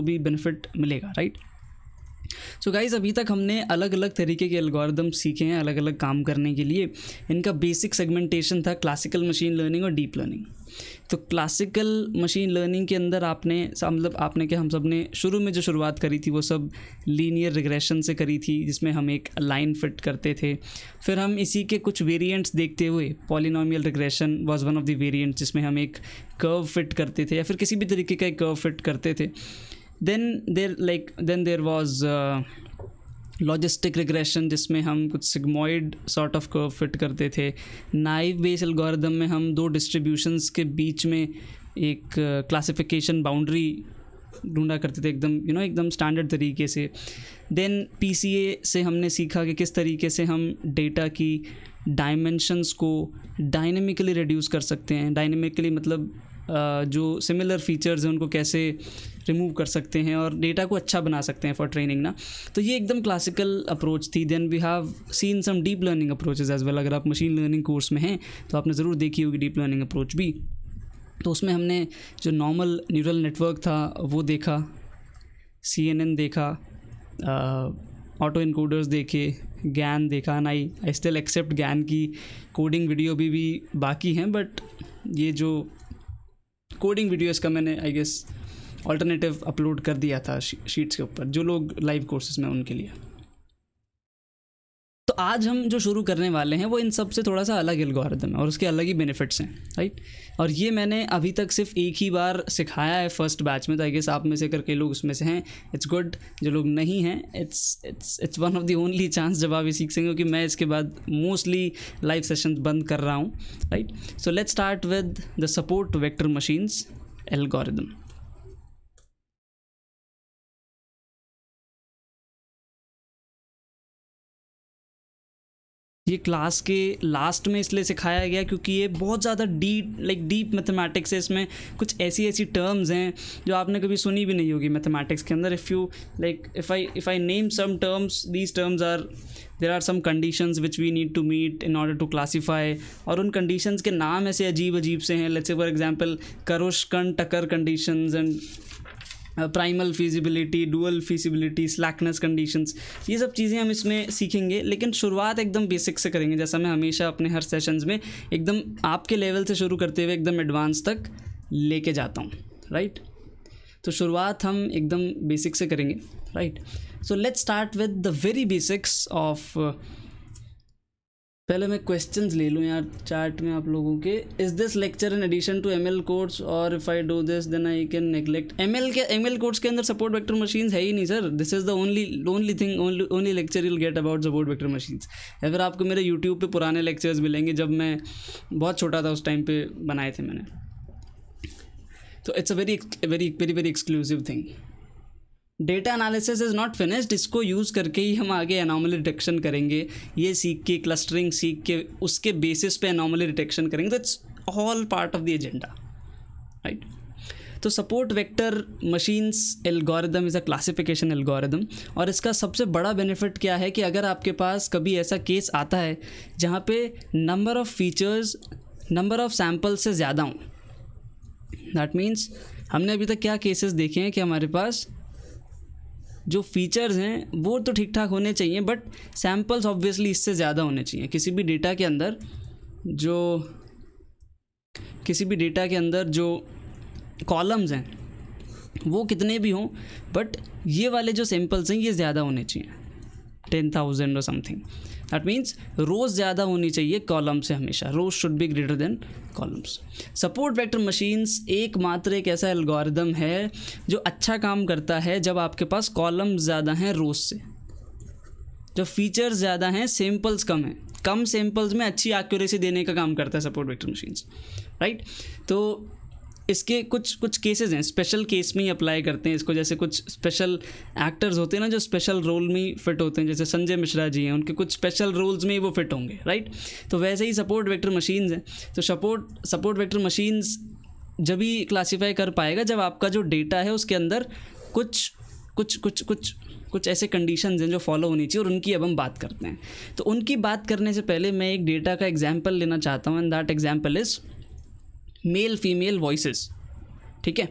आपको भी बेनिफिट मिलेगा राइट सो so गाइज़ अभी तक हमने अलग अलग तरीके के एल्गोरिदम सीखे हैं अलग अलग काम करने के लिए इनका बेसिक सेगमेंटेशन था क्लासिकल मशीन लर्निंग और डीप लर्निंग तो क्लासिकल मशीन लर्निंग के अंदर आपने मतलब आपने क्या हम सब ने शुरू में जो शुरुआत करी थी वो सब लीनियर रिग्रेशन से करी थी जिसमें हम एक लाइन फिट करते थे फिर हम इसी के कुछ वेरिएंट्स देखते हुए polynomial regression was one of the variants जिसमें हम एक कर्व फिट करते थे या फिर किसी भी तरीके का एक कर्व फिट करते थे then there like then there was logistic regression जिसमें हम कुछ sigmoid sort of curve fit करते थे नाइव बेस एल्गोरिदम में हम दो डिस्ट्रीब्यूशंस के बीच में एक क्लासिफिकेशन uh, बाउंड्री ढूंढा करते थे एकदम यू नो एकदम स्टैंडर्ड तरीके से देन पी से हमने सीखा कि किस तरीके से हम डेटा की डायमेंशंस को डायनेमिकली रिड्यूस कर सकते हैं डायनेमिकली मतलब जो सिमिलर फीचर्स हैं उनको कैसे रिमूव कर सकते हैं और डेटा को अच्छा बना सकते हैं फॉर ट्रेनिंग ना तो ये एकदम क्लासिकल अप्रोच थी then we have seen some deep learning approaches as well अगर आप मशीन लर्निंग कोर्स में हैं तो आपने ज़रूर देखी होगी डीप लर्निंग अप्रोच भी तो उसमें हमने जो नॉर्मल न्यूरल नेटवर्क था वो देखा सी एन एन देखा ऑटो इनकोडर्स देखे गैन देखा ना I I still except GAN की कोडिंग वीडियो भी भी बाकी हैं बट ये जो कोडिंग वीडियोस का मैंने आई गेस अल्टरनेटिव अपलोड कर दिया था शीट्स के ऊपर जो लोग लाइव कोर्सेज में उनके लिए आज हम जो शुरू करने वाले हैं वो इन सब से थोड़ा सा अलग एल्गोरिदम है और उसके अलग ही बेनिफिट्स हैं राइट और ये मैंने अभी तक सिर्फ एक ही बार सिखाया है फर्स्ट बैच में तो आई गेस आप में से करके लोग उसमें से हैं इट्स गुड जो लोग नहीं हैं it's it's it's one of the only chance जब आप ये सीख सकेंगे क्योंकि मैं इसके बाद मोस्टली लाइव सेशन बंद कर रहा हूँ right so let's start with the support vector machines algorithm ये क्लास के लास्ट में इसलिए सिखाया गया क्योंकि ये बहुत ज़्यादा डीप लाइक डीप मैथमेटिक्स है इसमें कुछ ऐसी ऐसी टर्म्स हैं जो आपने कभी सुनी भी नहीं होगी मैथमेटिक्स के अंदर if you like if I if I name some terms these terms are there are some conditions which we need to meet in order to classify और उन कंडीशंस के नाम ऐसे अजीब अजीब से हैं let's for example Karush Kuhn Tucker conditions and primal feasibility dual feasibility slackness conditions ये सब चीज़ें हम इसमें सीखेंगे लेकिन शुरुआत एकदम बेसिक से करेंगे जैसा मैं हमेशा अपने हर सेशंस में एकदम आपके लेवल से शुरू करते हुए एकदम एडवांस तक लेके जाता हूँ राइट तो शुरुआत हम एकदम बेसिक से करेंगे right so let's start with the very basics of पहले मैं क्वेश्चन ले लूँ यार चार्ट में आप लोगों के is this lecture in addition to M L course और if I do this then I can neglect M L के एम एल कोर्स के अंदर सपोर्ट वेक्टर मशीन है ही नहीं sir this is the only only thing only lecture you'll get about support vector machines या फिर आपको मेरे यूट्यूब पे पुराने लेक्चर्स मिलेंगे जब मैं बहुत छोटा था उस टाइम पे बनाए थे मैंने तो it's a very very very very exclusive thing data analysis is not finished इसको यूज़ करके ही हम आगे एनॉमली डिटेक्शन करेंगे ये सीख के क्लस्टरिंग सीख के उसके बेसिस पे एनॉमली डिटेक्शन करेंगे it's all part of the agenda right तो support vector machines algorithm is a classification algorithm और इसका सबसे बड़ा बेनिफिट क्या है कि अगर आपके पास कभी ऐसा केस आता है जहाँ पे number of features number of sample से ज़्यादा हों दैट मीन्स हमने अभी तक क्या केसेस देखे हैं कि हमारे पास जो फीचर्स हैं वो तो ठीक ठाक होने चाहिए बट सैम्पल्स ऑब्वियसली इससे ज़्यादा होने चाहिए किसी भी डेटा के अंदर जो किसी भी डेटा के अंदर जो कॉलम्स हैं वो कितने भी हों बट ये वाले जो सैम्पल्स हैं ये ज़्यादा होने चाहिए टेन थाउजेंड और समथिंग दैट मीन्स रोज़ ज़्यादा होनी चाहिए कॉलम से हमेशा rows should be greater than columns support vector machines एकमात्र एक ऐसा एल्गोरिदम है जो अच्छा काम करता है जब आपके पास कॉलम ज़्यादा हैं रोज से जब फीचर्स ज़्यादा हैं सैम्पल्स कम हैं कम सैम्पल्स में अच्छी एक्यूरेसी देने का काम करता है सपोर्ट वेक्टर मशीन्स राइट तो इसके कुछ कुछ केसेस हैं स्पेशल केस में ही अप्लाई करते हैं इसको जैसे कुछ स्पेशल एक्टर्स होते हैं ना जो स्पेशल रोल में फिट होते हैं जैसे संजय मिश्रा जी हैं उनके कुछ स्पेशल रोल्स में ही वो फिट होंगे राइट तो वैसे ही सपोर्ट वेक्टर मशीन्स हैं तो सपोर्ट सपोर्ट वेक्टर मशीन्स जब ही क्लासीफाई कर पाएगा जब आपका जो डेटा है उसके अंदर कुछ कुछ कुछ कुछ कुछ ऐसे कंडीशन हैं जो फॉलो होनी चाहिए और उनकी अब हम बात करते हैं तो उनकी बात करने से पहले मैं एक डेटा का एग्जाम्पल लेना चाहता हूँ and that example is male female voices ठीक है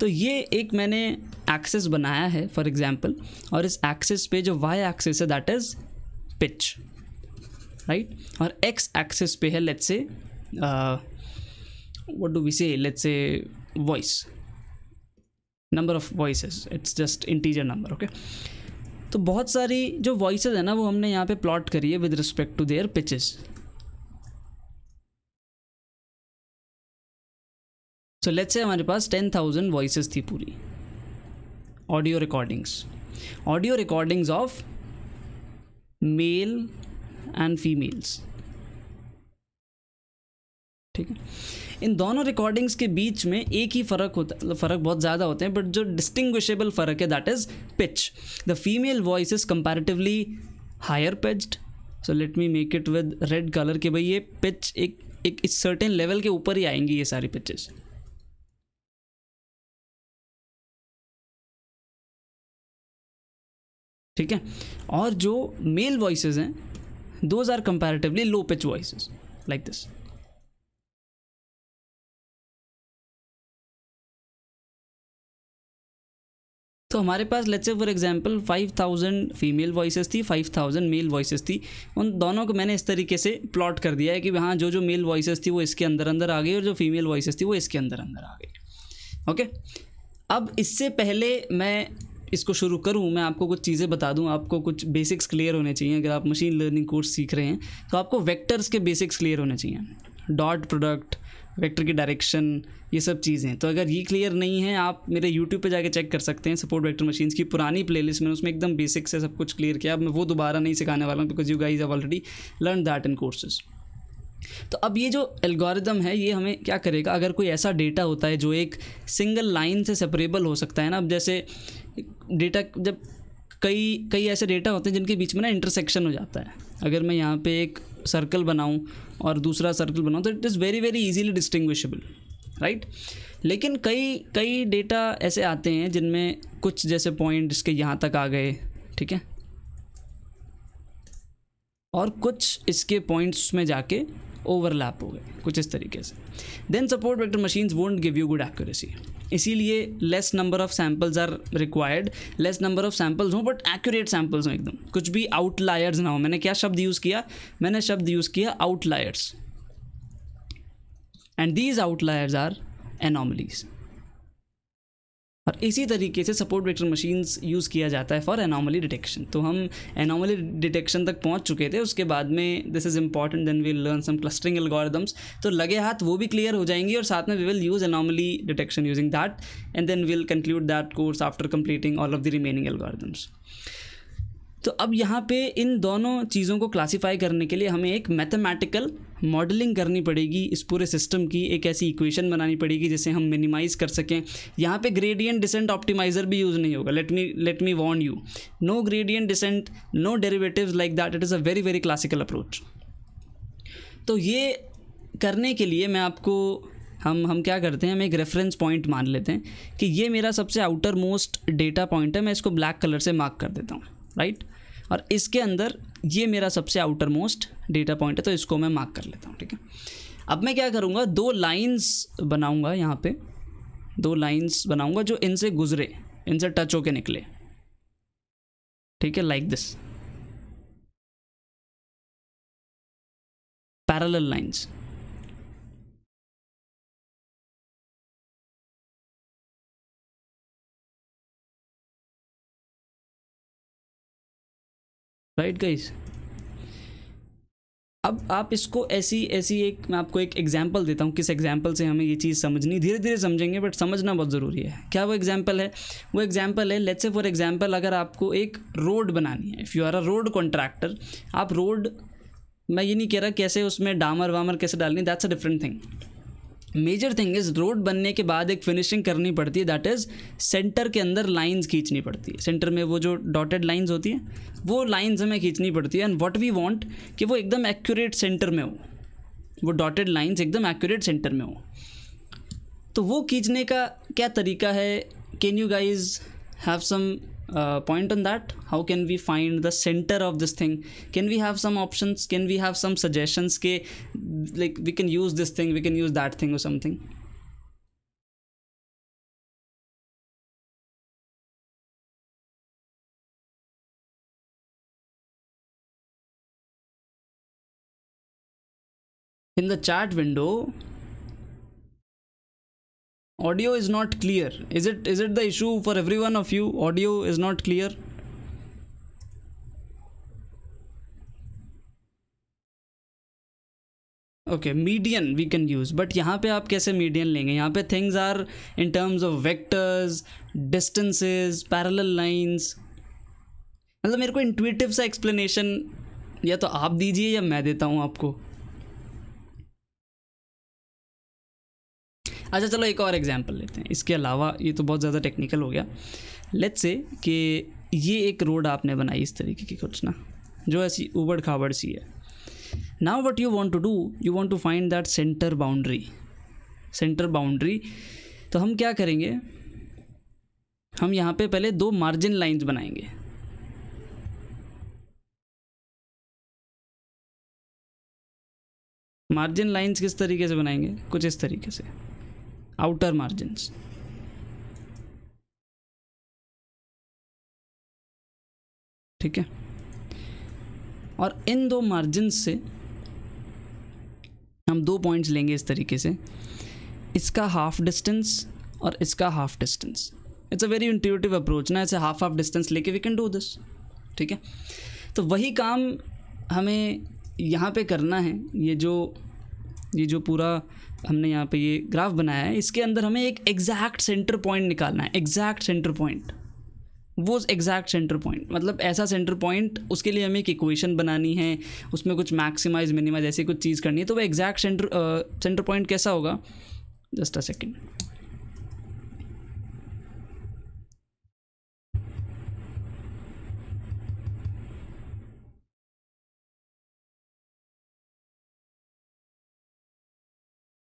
तो ये एक मैंने एक्सेस बनाया है फॉर एग्जांपल और इस एक्सेस पे जो वाई एक्सेस है दैट इज़ पिच राइट और एक्स एक्सेस पे है let's say what do we say let's say voice number of voices it's just integer number okay तो बहुत सारी जो वॉइस है ना वो हमने यहाँ पे प्लॉट करी है with respect to their pitches so let say हमारे पास टेन थाउजेंड वॉइस थी पूरी audio recordings audio recordings of male and females ठीक है इन दोनों रिकॉर्डिंग्स के बीच में एक ही फ़र्क होता है मतलब फ़र्क बहुत ज़्यादा होते हैं बट जो डिस्टिंग्विशेबल फ़र्क है that is pitch the female voice is comparatively higher pitched so let me make it with red colour के भाई ये पिच एक एक सर्टेन लेवल के ऊपर ही आएंगी ये सारी पिचेस ठीक है और जो मेल वॉइसेज हैं those are comparatively low pitch voices like this तो हमारे पास let's say for example 5000 female voices थी 5000 मेल वॉइसेस थी उन दोनों को मैंने इस तरीके से प्लॉट कर दिया है कि हाँ जो जो मेल वॉइसेस थी वो इसके अंदर अंदर आ गई और जो फीमेल वॉइसेस थी वो इसके अंदर अंदर आ गई ओके okay? अब इससे पहले मैं इसको शुरू करूँ मैं आपको कुछ चीज़ें बता दूँ आपको कुछ बेसिक्स क्लियर होने चाहिए अगर आप मशीन लर्निंग कोर्स सीख रहे हैं तो आपको वेक्टर्स के बेसिक्स क्लियर होने चाहिए डॉट प्रोडक्ट वेक्टर की डायरेक्शन ये सब चीज़ें तो अगर ये क्लियर नहीं है आप मेरे यूट्यूब पे जाके चेक कर सकते हैं सपोर्ट वेक्टर मशीन्स की पुरानी प्लेलिस्ट में उसमें एकदम बेसिक से सब कुछ क्लियर किया अब मैं वो दोबारा नहीं सिखाने वाला हूँ because you guys have already learn that in courses तो अब ये जो एल्गोरिदम है ये हमें क्या करेगा अगर कोई ऐसा डेटा होता है जो एक सिंगल लाइन से सेपरेबल हो सकता है ना अब जैसे डेटा जब कई कई ऐसे डेटा होते हैं जिनके बीच में ना इंटरसेक्शन हो जाता है अगर मैं यहाँ पे एक सर्कल बनाऊँ और दूसरा सर्कल बनाऊँ तो it is very very easily distinguishable right लेकिन कई कई डेटा ऐसे आते हैं जिनमें कुछ जैसे पॉइंट इसके यहाँ तक आ गए ठीक है और कुछ इसके पॉइंट्स में जाके ओवरलैप हो गए कुछ इस तरीके से then support vector machines won't give you good accuracy इसीलिए less number of samples are required less number of samples हों बट एक्यूरेट सैम्पल्स हों एकदम कुछ भी आउटलायर्स ना हो मैंने क्या शब्द यूज़ किया मैंने शब्द यूज़ किया outliers and these outliers are anomalies और इसी तरीके से सपोर्ट वेक्टर मशीन्स यूज़ किया जाता है फॉर एनॉमली डिटेक्शन तो हम एनॉमली डिटेक्शन तक पहुंच चुके थे उसके बाद में this is important then will learn some clustering algorithms तो लगे हाथ वो भी क्लियर हो जाएंगी और साथ में we will use anomaly detection using that and then will conclude that course after completing all of the remaining algorithms तो अब यहाँ पे इन दोनों चीज़ों को क्लासीफाई करने के लिए हमें एक मैथमेटिकल मॉडलिंग करनी पड़ेगी इस पूरे सिस्टम की एक ऐसी इक्वेशन बनानी पड़ेगी जिसे हम मिनिमाइज़ कर सकें यहाँ पे ग्रेडियंट डिसेंट ऑप्टिमाइज़र भी यूज़ नहीं होगा let me let me warn you know gradient descent no derivative like that it is a very very classical approach तो ये करने के लिए मैं आपको हम हम क्या करते हैं हम एक रेफरेंस पॉइंट मान लेते हैं कि ये मेरा सबसे आउटर मोस्ट डेटा पॉइंट है मैं इसको ब्लैक कलर से मार्क कर देता हूँ राइट right? और इसके अंदर ये मेरा सबसे आउटर मोस्ट डेटा पॉइंट है तो इसको मैं मार्क कर लेता हूँ ठीक है अब मैं क्या करूँगा दो लाइन्स बनाऊँगा यहाँ पे दो लाइन्स बनाऊँगा जो इनसे गुजरे इनसे टच होके निकले ठीक है like this parallel lines right guys अब आप इसको ऐसी ऐसी एक मैं आपको एक एग्जाम्पल देता हूँ किस एग्जाम्पल से हमें ये चीज़ समझनी धीरे धीरे समझेंगे बट समझना बहुत ज़रूरी है क्या वो एग्जाम्पल है वो एग्जाम्पल है लेट्स से फॉर एग्जाम्पल अगर आपको एक रोड बनानी है if you are a road contractor आप रोड मैं ये नहीं कह रहा कैसे उसमें डामर वामर कैसे डालनी that's a different thing major thing is road बनने के बाद एक फिनिशिंग करनी पड़ती है दैट इज़ सेंटर के अंदर लाइंस खींचनी पड़ती है सेंटर में वो जो डॉटेड लाइंस होती हैं वो लाइंस हमें खींचनी पड़ती है एंड व्हाट वी वांट कि वो एकदम एक्यूरेट सेंटर में हो वो डॉटेड लाइंस एकदम एक्यूरेट सेंटर में हो तो वो खींचने का क्या तरीका है can you guys have some Uh, point on that how can we find the center of this thing can we have some options can we have some suggestions ke, like we can use this thing we can use that thing or something in the chat window audio is not clear is it is it the issue for every one of you audio is not clear okay median we can use but यहाँ पे आप कैसे median लेंगे यहाँ पे things are in terms of vectors distances parallel lines मतलब मेरे को इंट्यूटिव सा एक्सप्लेनेशन या तो आप दीजिए या मैं देता हूँ आपको अच्छा चलो एक और एग्जाम्पल लेते हैं इसके अलावा ये तो बहुत ज़्यादा टेक्निकल हो गया लेट्स से कि ये एक रोड आपने बनाई इस तरीके की कुछ ना जो ऐसी उबड़ खाबड़ सी है now what you want to do you want to find that centre boundary centre boundary तो हम क्या करेंगे हम यहाँ पे पहले दो मार्जिन लाइंस बनाएंगे मार्जिन लाइंस किस तरीके से बनाएंगे कुछ इस तरीके से आउटर मार्जिन्स ठीक है और इन दो मार्जिन से हम दो पॉइंट्स लेंगे इस तरीके से इसका हाफ डिस्टेंस और इसका half distance it's a very intuitive approach ना ऐसे हाफ हाफ डिस्टेंस लेके वी कैन डू दिस ठीक है तो वही काम हमें यहाँ पे करना है ये जो ये जो पूरा हमने यहाँ पे ये ग्राफ बनाया है इसके अंदर हमें एक एग्जैक्ट सेंटर पॉइंट निकालना है एग्जैक्ट सेंटर पॉइंट वो एग्जैक्ट सेंटर पॉइंट मतलब ऐसा सेंटर पॉइंट उसके लिए हमें एक इक्वेशन बनानी है उसमें कुछ मैक्सिमाइज मिनिमाइज ऐसी कुछ चीज़ करनी है तो वह एग्जैक्ट सेंटर सेंटर पॉइंट कैसा होगा जस्ट अ सेकेंड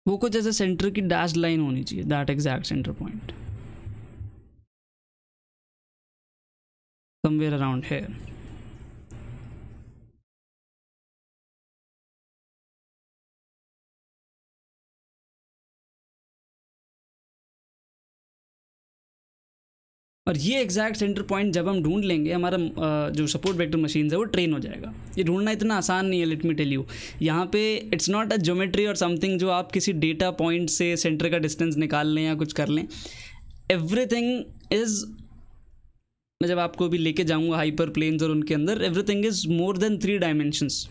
वो कुछ ऐसे सेंटर की डैश लाइन होनी चाहिए that exact centre point somewhere around here और ये एग्जैक्ट सेंटर पॉइंट जब हम ढूंढ लेंगे हमारा जो सपोर्ट वेक्टर मशीन है वो ट्रेन हो जाएगा ये ढूंढना इतना आसान नहीं है लेट मी टेल यू यहाँ पे इट्स नॉट अ ज्योमेट्री और समथिंग जो आप किसी डेटा पॉइंट से सेंटर का डिस्टेंस निकाल लें या कुछ कर लें एवरीथिंग इज़ मैं जब आपको भी लेके जाऊँगा हाइपर प्लेन्स और उनके अंदर everything is more than three dimensions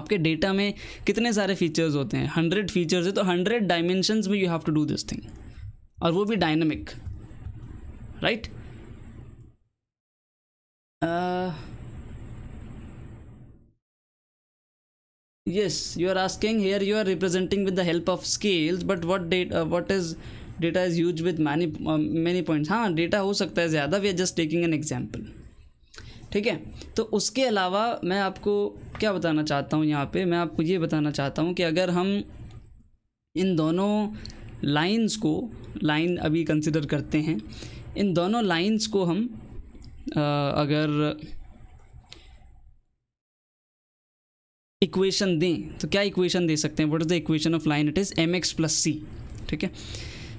आपके डेटा में कितने सारे फीचर्स होते हैं हंड्रेड फीचर्स है तो हंड्रेड डायमेंशंस में you have to do this thing और वो भी dynamic right uh, yes you are asking here you are representing with the help of scales but what data uh, what is data is used with many uh, many points हाँ data हो सकता है ज़्यादा we are just taking an example ठीक है तो उसके अलावा मैं आपको क्या बताना चाहता हूँ यहाँ पे मैं आपको ये बताना चाहता हूँ कि अगर हम इन दोनों लाइंस को लाइन अभी कंसिडर करते हैं इन दोनों लाइंस को हम आ, अगर इक्वेशन दें तो क्या इक्वेशन दे सकते हैं what is the equation of line it is M x plus C ठीक है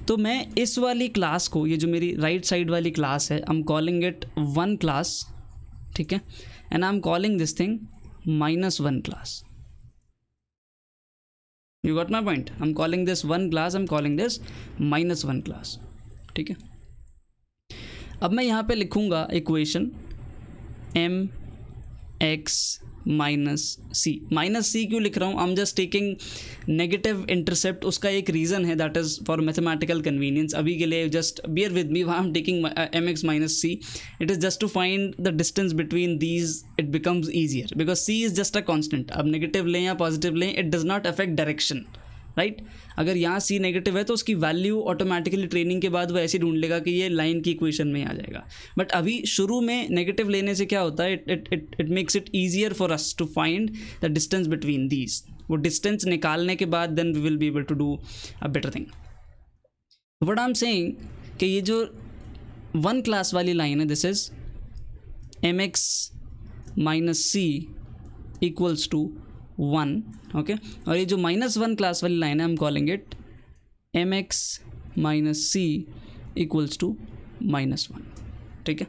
तो मैं इस वाली क्लास को ये जो मेरी राइट साइड वाली क्लास है I am calling it one class ठीक है and I am calling this thing minus one class you got my point I am calling this one class I am calling this minus one class ठीक है अब मैं यहाँ पे लिखूँगा equation M X minus C minus C क्यों लिख रहा हूँ I am just taking negative intercept उसका एक रीज़न है that is for mathematical convenience अभी के लिए just bear with me why M taking M X minus C it is just to find the distance between these it becomes easier because C is just a constant अब negative लें या positive लें it does not affect direction right अगर यहाँ सी negative है तो उसकी value automatically training के बाद वो ऐसे ढूंढ लेगा कि ये लाइन की इक्वेशन में आ जाएगा बट अभी शुरू में नेगेटिव लेने से क्या होता है it it it makes it easier for us to find the distance between these वो डिस्टेंस निकालने के बाद then we will be able to do a better thing what I am saying कि ये जो वन क्लास वाली line है this is M X minus C equals to one okay और ये जो माइनस वन क्लास वाली लाइन है हम calling it M X minus C equals to minus one ठीक है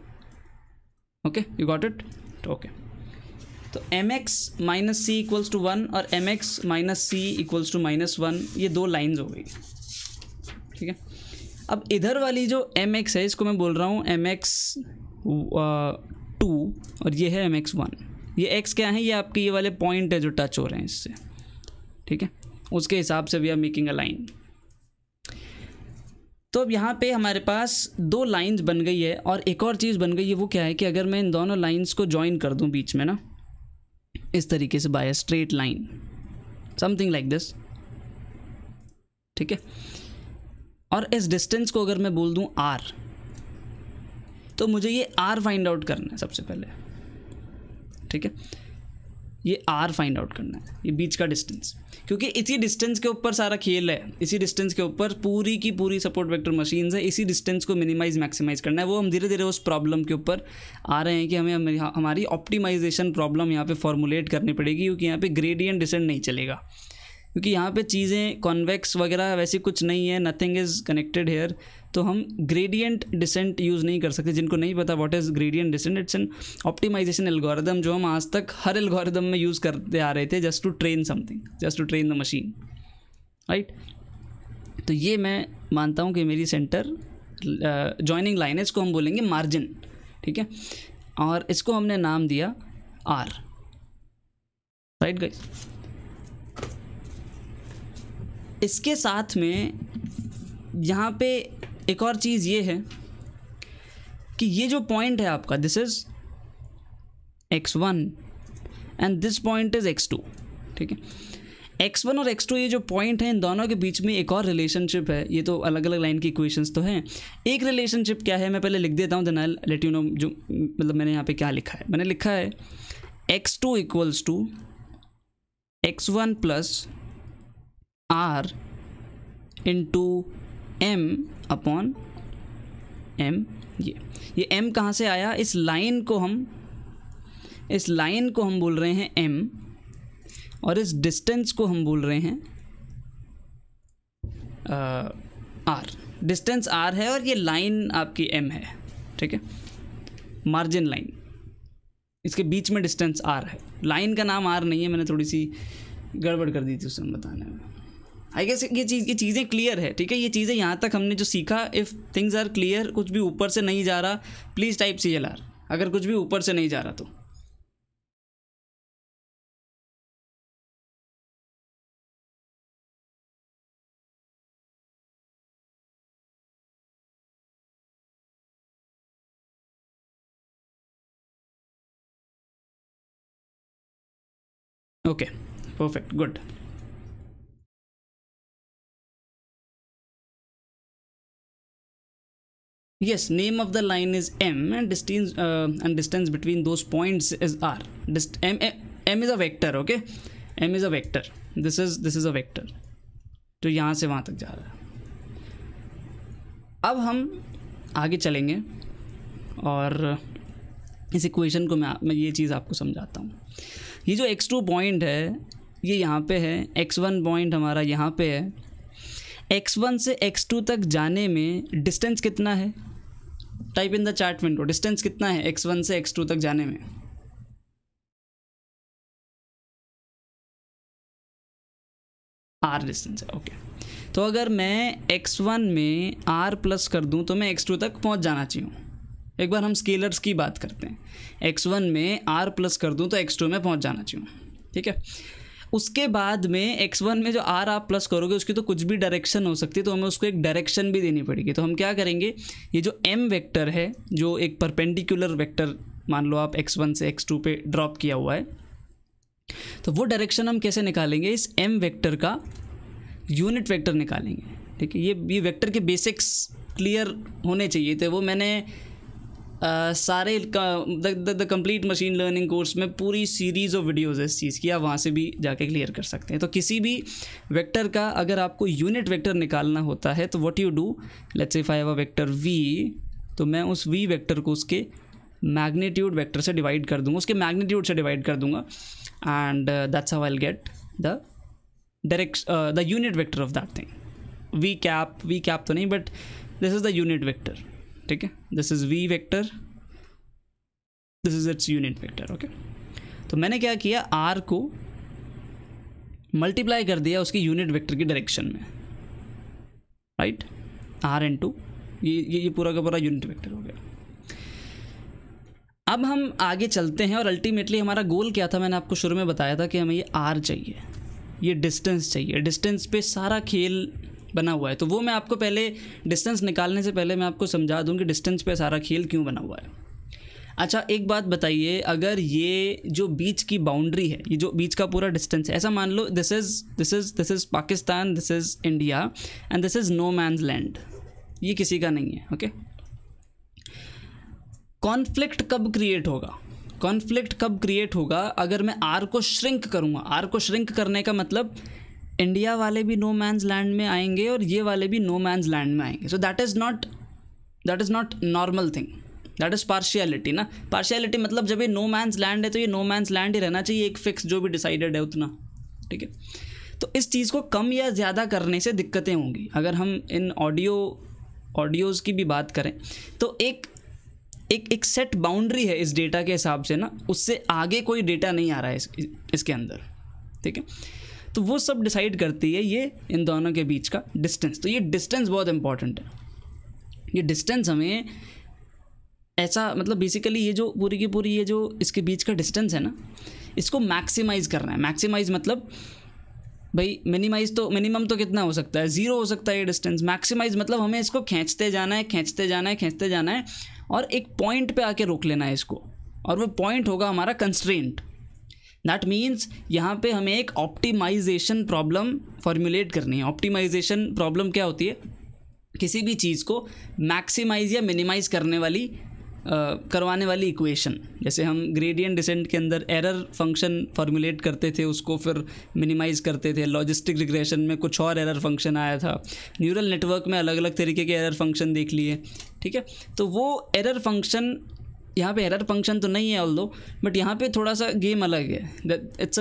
okay you got it okay तो M X minus C equals to one और M X minus C equals to minus one ये दो lines हो गई ठीक है अब इधर वाली जो एम एक्स है इसको मैं बोल रहा हूँ एम एक्स टू और ये है एम एक्स वन ये एक्स क्या है ये आपके ये वाले पॉइंट है जो टच हो रहे हैं इससे ठीक है उसके हिसाब से we are making a line तो अब यहाँ पे हमारे पास दो लाइंस बन गई है और एक और चीज़ बन गई है वो क्या है कि अगर मैं इन दोनों लाइंस को ज्वाइन कर दूँ बीच में ना इस तरीके से by straight line something like this ठीक है और इस डिस्टेंस को अगर मैं बोल दूँ आर तो मुझे ये आर फाइंड आउट करना है सबसे पहले ठीक है ये आर फाइंड आउट करना है ये बीच का डिस्टेंस क्योंकि इसी डिस्टेंस के ऊपर सारा खेल है इसी डिस्टेंस के ऊपर पूरी की पूरी सपोर्ट वेक्टर मशीन है इसी डिस्टेंस को मिनिमाइज मैक्सिमाइज करना है वो हम धीरे धीरे उस प्रॉब्लम के ऊपर आ रहे हैं कि हमें हमारी ऑप्टिमाइजेशन प्रॉब्लम यहाँ पे फॉर्मुलेट करनी पड़ेगी क्योंकि यहाँ पे ग्रेडियंट डिसेंट नहीं चलेगा क्योंकि यहाँ पे चीज़ें कॉन्वेक्स वगैरह वैसी कुछ नहीं है नथिंग इज़ कनेक्टेड हेयर तो हम ग्रेडियंट डिसेंट यूज़ नहीं कर सकते जिनको नहीं पता what is gradient descent it's an optimisation algorithm जो हम आज तक हर एल्गोरिदम में यूज़ करते आ रहे थे just to train something just to train the machine right तो ये मैं मानता हूँ कि मेरी सेंटर जॉइनिंग लाइन है इसको हम बोलेंगे मार्जिन ठीक है और इसको हमने नाम दिया आर राइट गाइस इसके साथ में यहाँ पे एक और चीज़ ये है कि ये जो पॉइंट है आपका this is X one and this point is X two ठीक है एक्स वन और एक्स टू ये जो पॉइंट है इन दोनों के बीच में एक और रिलेशनशिप है ये तो अलग अलग लाइन की इक्वेशंस तो हैं एक रिलेशनशिप क्या है मैं पहले लिख देता हूँ देन लेट यू नो जो मतलब मैंने यहाँ पे क्या लिखा है मैंने लिखा है X two equals to x one plus are into M upon M ये ये एम कहाँ से आया इस लाइन को हम इस लाइन को हम बोल रहे हैं एम और इस डिस्टेंस को हम बोल रहे हैं आर डिस्टेंस आर है और ये लाइन आपकी एम है ठीक है मार्जिन लाइन इसके बीच में डिस्टेंस आर है लाइन का नाम आर नहीं है मैंने थोड़ी सी गड़बड़ कर दी थी उसमें बताने में आई गेस ये चीज़ ये चीज़ें क्लियर है ठीक है ये चीज़ें यहाँ तक हमने जो सीखा इफ़ थिंग्स आर क्लियर कुछ भी ऊपर से नहीं जा रहा please type C L R अगर कुछ भी ऊपर से नहीं जा रहा तो okay perfect good yes name of the line is m and distance uh, and distance between those points is r Dist m, m m is a vector okay m is a vector this is this is a vector तो यहाँ से वहाँ तक जा रहा है अब हम आगे चलेंगे और इस इक्वेशन को मैं मैं ये चीज़ आपको समझाता हूँ ये जो x2 पॉइंट है ये यहाँ पे है x1 पॉइंट हमारा यहाँ पे है x1 से x2 तक जाने में डिस्टेंस कितना है type in the chart window distance कितना है एक्स वन से एक्स टू तक जाने में आर डिस्टेंस है ओके तो अगर मैं एक्स वन में आर प्लस कर दूं तो मैं एक्स टू तक पहुंच जाना चाहिए एक बार हम स्केलर्स की बात करते हैं एक्स वन में आर प्लस कर दूं तो एक्स टू में पहुंच जाना चाहिए ठीक है उसके बाद में एक्स वन में जो आर आप प्लस करोगे उसकी तो कुछ भी डायरेक्शन हो सकती है तो हमें उसको एक डायरेक्शन भी देनी पड़ेगी तो हम क्या करेंगे ये जो एम वेक्टर है जो एक परपेंडिकुलर वेक्टर मान लो आप एक्स वन से एक्स टू पे ड्रॉप किया हुआ है तो वो डायरेक्शन हम कैसे निकालेंगे इस एम वेक्टर का यूनिट वेक्टर निकालेंगे ठीक है ये ये वेक्टर के बेसिक्स क्लियर होने चाहिए थे वो मैंने सारे the complete machine learning course में पूरी सीरीज़ ऑफ वीडियोस है इस चीज़ की आप वहाँ से भी जाके क्लियर कर सकते हैं तो किसी भी वेक्टर का अगर आपको यूनिट वेक्टर निकालना होता है तो what you do let's if I have a vector V तो मैं उस वी वेक्टर को उसके मैग्नीट्यूड वेक्टर से डिवाइड कर दूंगा उसके मैग्नीट्यूड से डिवाइड कर दूंगा and that's how I get the direct the unit vector of that thing V cap V cap तो नहीं but this is the unit vector ठीक है this is V vector this is its unit vector okay तो मैंने क्या किया are को multiply कर दिया उसकी यूनिट वेक्टर की डायरेक्शन में राइट आर एन टू ये ये पूरा का पूरा यूनिट वेक्टर हो गया अब हम आगे चलते हैं और अल्टीमेटली हमारा गोल क्या था मैंने आपको शुरू में बताया था कि हमें ये आर चाहिए ये डिस्टेंस चाहिए डिस्टेंस पे सारा खेल बना हुआ है तो वो मैं आपको पहले डिस्टेंस निकालने से पहले मैं आपको समझा दूँ कि डिस्टेंस पे सारा खेल क्यों बना हुआ है अच्छा एक बात बताइए अगर ये जो बीच की बाउंड्री है ये जो बीच का पूरा डिस्टेंस है ऐसा मान लो this is this is this is Pakistan this is India and this is no man's land ये किसी का नहीं है ओके कॉन्फ्लिक्ट कब क्रिएट होगा कॉन्फ्लिक्ट कब क्रिएट होगा अगर मैं आर को श्रिंक करूँगा आर को श्रिंक करने का मतलब इंडिया वाले भी नो मैंस लैंड में आएंगे और ये वाले भी नो मैंस लैंड में आएंगे so that is not that is not normal thing that is partiality ना पार्शियलिटी मतलब जब ये नो मैंस लैंड है तो ये नो मैंस लैंड ही रहना चाहिए एक फिक्स जो भी डिसाइडेड है उतना ठीक है तो इस चीज़ को कम या ज़्यादा करने से दिक्कतें होंगी अगर हम इन ऑडियो ऑडियोज़ की भी बात करें तो एक एक एक सेट बाउंड्री है इस डेटा के हिसाब से ना उससे आगे कोई डेटा नहीं आ रहा है इस, इसके अंदर ठीक है तो वो सब डिसाइड करती है ये इन दोनों के बीच का डिस्टेंस तो ये डिस्टेंस बहुत इंपॉर्टेंट है ये डिस्टेंस हमें ऐसा मतलब बेसिकली ये जो पूरी की पूरी ये जो इसके बीच का डिस्टेंस है ना इसको मैक्सिमाइज करना है मैक्सिमाइज मतलब भाई मिनिमाइज तो मिनिमम तो कितना हो सकता है ज़ीरो हो सकता है ये डिस्टेंस मैक्सिमाइज मतलब हमें इसको खींचते जाना है खींचते जाना है खींचते जाना है और एक पॉइंट पे आके रोक लेना है इसको और वो पॉइंट होगा हमारा कंस्ट्रेंट दैट मीन्स यहाँ पे हमें एक ऑप्टिमाइजेशन प्रॉब्लम फॉर्मुलेट करनी है ऑप्टिमाइजेशन प्रॉब्लम क्या होती है किसी भी चीज़ को मैक्सिमाइज या मिनिमाइज करने वाली आ, करवाने वाली इक्वेशन जैसे हम ग्रेडियंट डिसेंट के अंदर एरर फंक्शन फॉर्मुलेट करते थे उसको फिर मिनिमाइज करते थे लॉजिस्टिक रिग्रेशन में कुछ और एरर फंक्शन आया था न्यूरल नेटवर्क में अलग अलग तरीके के एरर फंक्शन देख लिए ठीक है तो वो एरर फंक्शन यहाँ पे एरर फंक्शन तो नहीं है ऑल दो बट यहाँ पे थोड़ा सा गेम अलग है it's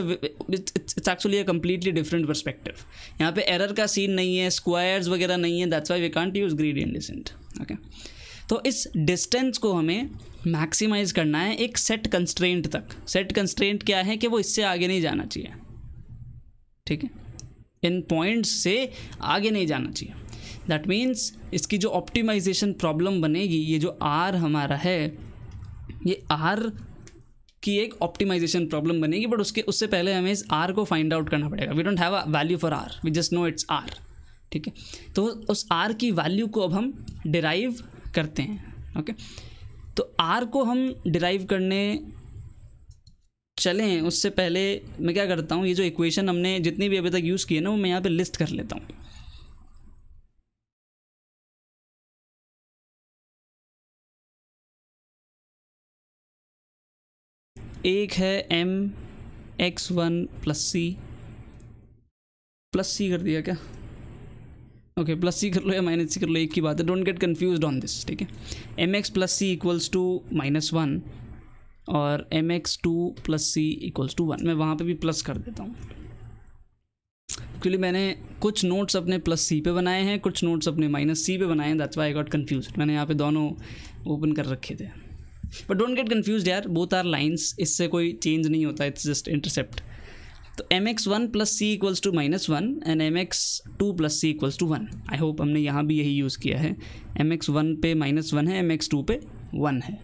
it's actually a completely different perspective यहाँ पे एरर का सीन नहीं है स्क्वायर्स वगैरह नहीं है that's why we can't use gradient descent okay तो इस डिस्टेंस को हमें मैक्सिमाइज करना है एक सेट कंस्ट्रेंट तक सेट कंस्ट्रेंट क्या है कि वो इससे आगे नहीं जाना चाहिए ठीक है इन पॉइंट्स से आगे नहीं जाना चाहिए दैट मीन्स इसकी जो ऑप्टिमाइजेशन प्रॉब्लम बनेगी ये जो आर हमारा है ये आर की एक ऑप्टिमाइजेशन प्रॉब्लम बनेगी बट उसके उससे पहले हमें इस आर को फाइंड आउट करना पड़ेगा we don't have a value for R we just know it's R ठीक है तो उस आर की वैल्यू को अब हम डिराइव करते हैं ओके तो आर को हम डिराइव करने चलें उससे पहले मैं क्या करता हूँ ये जो इक्वेशन हमने जितनी भी अभी तक यूज़ किए ना वो मैं यहाँ पे लिस्ट कर लेता हूँ एक है M x one plus c plus c कर दिया क्या ओके प्लस सी कर लो या माइनस सी कर लो एक की बात है don't get confuse on this ठीक है M x plus c equals to minus one और M x two plus c equals to one मैं वहाँ पे भी प्लस कर देता हूँ एक्चुअली मैंने कुछ नोट्स अपने प्लस सी पे बनाए हैं कुछ नोट्स अपने माइनस सी पे बनाए हैं that's why I got confuse मैंने यहाँ पे दोनों ओपन कर रखे थे बट डोंट गेट कन्फ्यूज यार बोथ आर लाइन्स इससे कोई चेंज नहीं होता इट्स जस्ट इंटरसेप्ट तो M x one plus c equals to minus one and m x two plus c equals to one I hope हमने यहाँ भी यही यूज़ किया है एम एक्स वन पे माइनस वन है एम एक्स टू पे वन है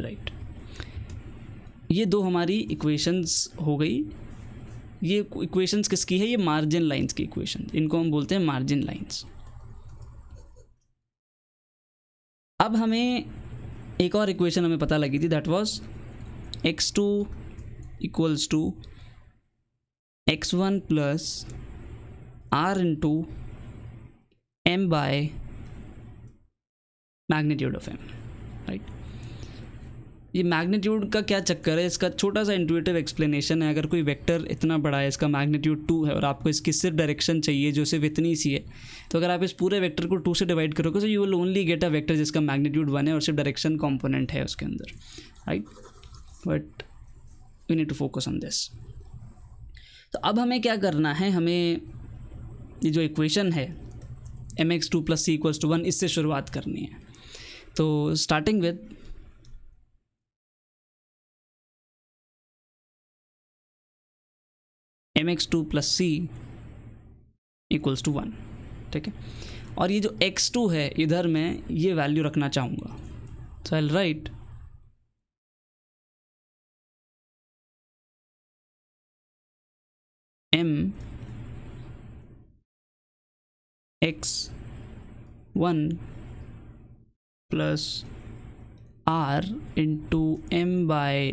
राइट right. ये दो हमारी इक्वेशंस हो गई ये इक्वेशंस किसकी है ये मार्जिन लाइंस की इक्वेशन इनको हम बोलते हैं मार्जिन लाइंस अब हमें एक और इक्वेशन हमें पता लगी थी that was x two equals to x one plus are into m by magnitude of m right ये मैग्नीट्यूड का क्या चक्कर है इसका छोटा सा इंटुएटिव एक्सप्लेनेशन है अगर कोई वेक्टर इतना बड़ा है इसका मैग्नीट्यूड टू है और आपको इसकी सिर्फ डायरेक्शन चाहिए जो सिर्फ इतनी सी है तो अगर आप इस पूरे वेक्टर को टू से डिवाइड करोगे तो you will only get a vector जिसका मैग्नीट्यूड वन है और सिर्फ डायरेक्शन कॉम्पोनेंट है उसके अंदर right but we need to focus on this तो अब हमें क्या करना है हमें ये जो इक्वेशन है M x two plus c equals to one इससे शुरुआत करनी है तो starting with m x two plus c equals to one ठीक है और ये जो एक्स टू है इधर मैं ये वैल्यू रखना चाहूँगा so I write m x one plus are into m by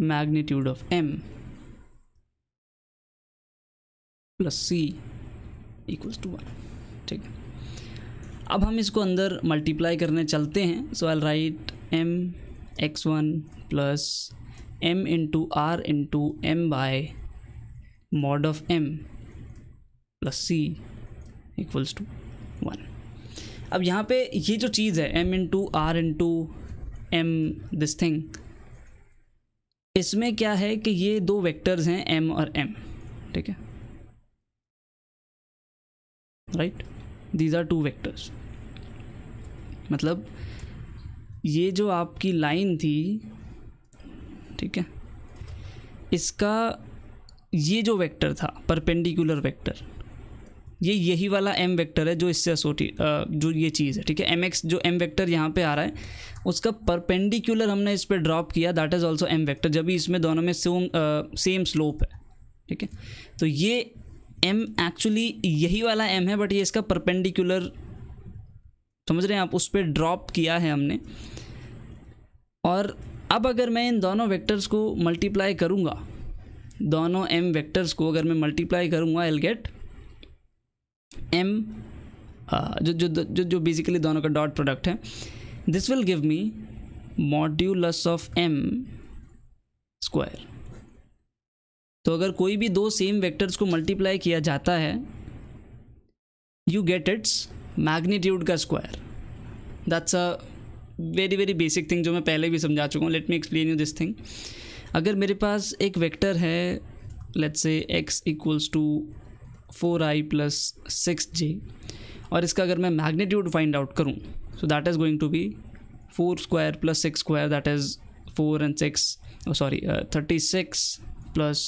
magnitude of m plus c equals to one ठीक है अब हम इसको अंदर मल्टीप्लाई करने चलते हैं so I write m x one plus m into r into m by mod of m plus c equals to one अब यहाँ पे ये जो चीज़ है m into r into m this thing इसमें क्या है कि ये दो वेक्टर्स हैं एम और एम ठीक है right these are two vectors मतलब ये जो आपकी लाइन थी ठीक है इसका ये जो वेक्टर था परपेंडिकुलर वेक्टर ये यही वाला एम वेक्टर है जो इससे असोटी जो ये चीज़ है ठीक है एम एक्स जो एम वेक्टर यहाँ पे आ रहा है उसका परपेंडिकुलर हमने इस पर ड्रॉप किया that is also m vector जब भी इसमें दोनों में सेम सेम स्लोप है ठीक है तो ये एम एक्चुअली यही वाला एम है बट ये इसका परपेंडिकुलर समझ रहे हैं आप उस पर ड्रॉप किया है हमने और अब अगर मैं इन दोनों वेक्टर्स को मल्टीप्लाई करूँगा दोनों एम वेक्टर्स को अगर मैं मल्टीप्लाई करूँगा एल गेट एम जो जो जो जो बेसिकली दोनों का डॉट प्रोडक्ट है this will give me modulus of m square तो अगर कोई भी दो सेम वेक्टर्स को मल्टीप्लाई किया जाता है यू गेट इट्स मैग्नीट्यूड का square that's a very very basic thing जो मैं पहले भी समझा चुका हूँ let me explain you this thing अगर मेरे पास एक वेक्टर है let's say x equals to four i plus six j और इसका अगर मैं मैग्नीट्यूड फाइंड आउट करूँ so that is going to be four square plus six square that is four and six sorry thirty six plus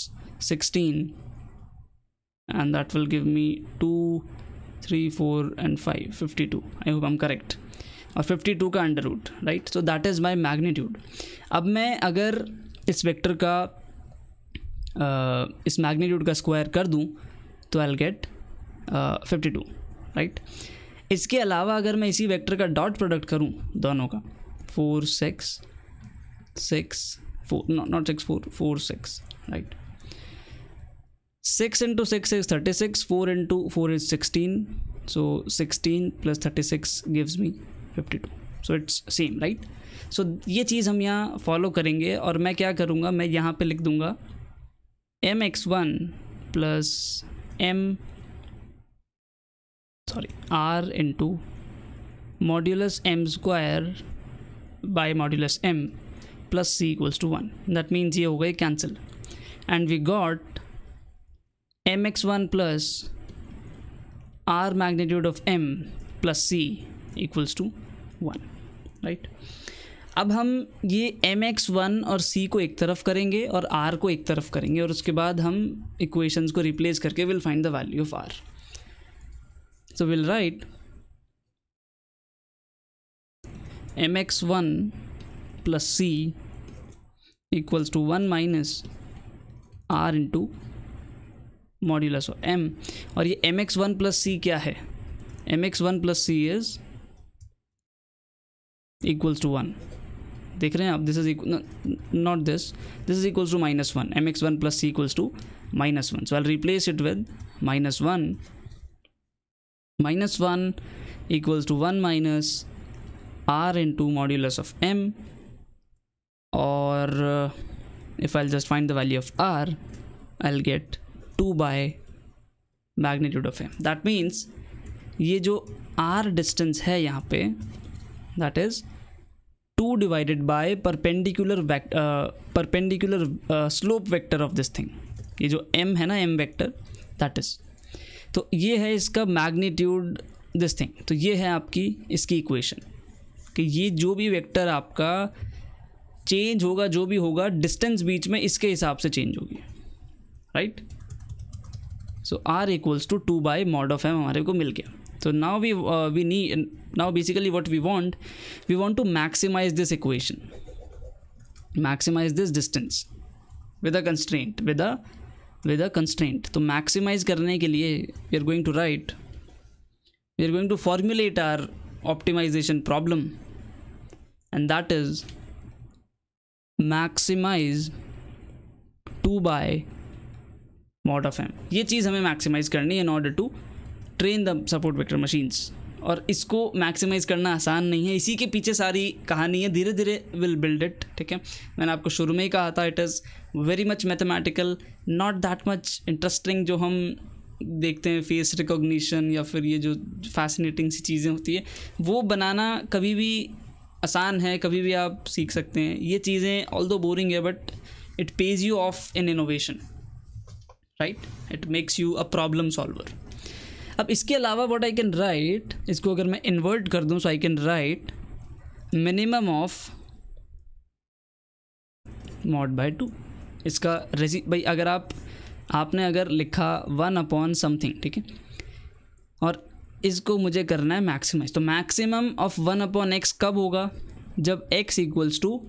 16 and that will give me 2 3 4 and 5 52 i hope i'm correct और 52 का under root right so that is my magnitude अब मैं अगर इस vector का आ, इस magnitude का square कर दूं तो I get fifty two right इसके अलावा अगर मैं इसी वेक्टर का डॉट प्रोडक्ट करूं दोनों का four six six four not six four four six right six into six is thirty six four into four is sixteen so sixteen plus thirty six gives me fifty two so it's same right so ये चीज़ हम यहाँ follow करेंगे और मैं क्या करूँगा मैं यहाँ पे लिख दूँगा m x one plus m sorry r into modulus m square by modulus m plus c equals to one that means ये हो गए cancel and we got m x one plus r magnitude of m plus c equals to one right अब हम ये m x one और सी को एक तरफ करेंगे और आर को एक तरफ करेंगे और उसके बाद हम इक्वेशंस को रिप्लेस करके will find the value of r so will write m x one plus c equals to one minus r into modulus of m और ये m x one plus c क्या है M x one plus c is equals to one देख रहे हैं आप this is not this this is equals to minus one m x one plus c equals to minus one so I replace it with minus one minus one equals to one minus r into modulus of m और if I just find the value of r I get two by magnitude of a that means ये जो r distance है यहाँ पे that is two divided by perpendicular perpendicular slope vector of this thing ये जो M है ना M vector that is तो ये है इसका मैग्नीट्यूड दिस थिंग तो ये है आपकी इसकी इक्वेशन कि ये जो भी वेक्टर आपका चेंज होगा जो भी होगा डिस्टेंस बीच में इसके हिसाब से चेंज होगी right right? So r equals to two by mod of m हमारे को मिल गया तो now we we need now basically what we want we want to maximize this equation maximize this distance with a constraint with a with a constraint तो maximize करने के लिए we are going to write we are going to formulate our optimization problem and that is maximize two bye mod of m ये चीज़ हमें maximize करनी है in order to train the support vector machines और इसको maximise करना आसान नहीं है इसी के पीछे सारी कहानी है धीरे धीरे विल बिल्ड इट ठीक है मैंने आपको शुरू में ही कहा था it is very much mathematical not that much interesting जो हम देखते हैं फेस रिकॉग्निशन या फिर ये जो फैसिनेटिंग सी चीज़ें होती है वो बनाना कभी भी आसान है कभी भी आप सीख सकते हैं ये चीज़ें ऑल दो बोरिंग है but it pays you off in innovation right it makes you a problem solver अब इसके अलावा व्हाट आई कैन राइट इसको अगर मैं इन्वर्ट कर दूँ so I can write minimum of mod by two इसका रेजी भाई अगर आप आपने अगर लिखा वन अपॉन समथिंग ठीक है और इसको मुझे करना है मैक्सिमाइज तो maximum of one upon x कब होगा जब x equals to